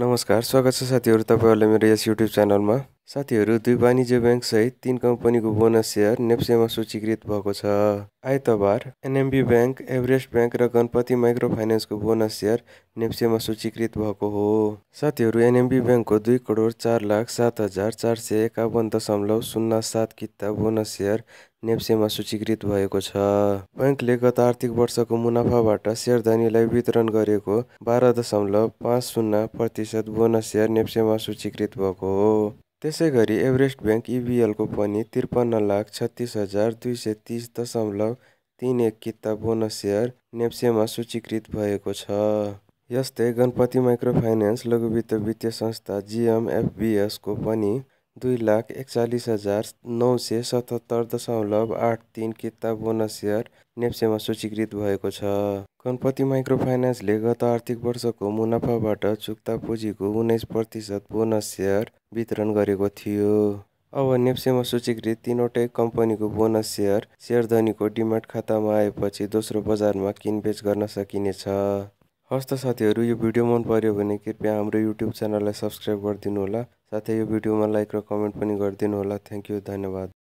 नमस्कार स्वागत छ साथीहरू तपाईँहरूलाई मेरो यस युट्युब च्यानलमा साथीहरू दुई वाणिज्य ब्याङ्कसहित तिन कम्पनीको बोनस सेयर नेप्सेमा सूचीकृत भएको छ आइतबार एनएमबी ब्याङ्क एभरेस्ट ब्याङ्क र गणपति माइक्रो फाइनेन्सको बोनस सेयर नेप्सेमा सूचीकृत भएको हो साथीहरू एनएमबी ब्याङ्कको दुई करोड चार लाख सात हजार चार सय एकाउन्न दशमलव शून्य सात किता बोनस सेयर नेप्सेमा सूचीकृत भएको छ ब्याङ्कले गत आर्थिक वर्षको मुनाफाबाट सेयरधानीलाई वितरण गरेको बाह्र दशमलव पाँच शून्य प्रतिशत बोनस सेयर नेप्सेमा सूचीकृत भएको हो त्यसै गरी एभरेस्ट ब्याङ्क इबिएलको पनि त्रिपन्न लाख छत्तिस हजार दुई सय तिस दशमलव तिन एक किता बोनस सेयर नेप्सेमा सूचीकृत भएको छ यस्तै गणपति माइक्रो फाइनेन्स लघुवित्त वित्तीय संस्था जिएमएफबिएसको पनि दुई लाख एकचालिस हजार नौ सय सतहत्तर दशमलव आठ तिन किताब बोनस सेयर नेप्सेमा सूचीकृत भएको छ गणपति माइक्रो फाइनेन्सले गत आर्थिक वर्षको मुनाफाबाट चुक्ता पुँजीको उन्नाइस प्रतिशत बोनस सेयर वितरण गरेको थियो अब नेप्सेमा सूचीकृत तिनवटै कम्पनीको बोनस सेयर सेयरधनीको डिमान्ड खातामा आएपछि दोस्रो बजारमा किनबेच गर्न सकिनेछ हस्त साथीहरू यो भिडियो मन पर्यो भने कृपया हाम्रो युट्युब च्यानललाई सब्सक्राइब गरिदिनु होला साथै यो भिडियोमा लाइक र कमेन्ट पनि गरिदिनु होला थ्याङ्क यू धन्यवाद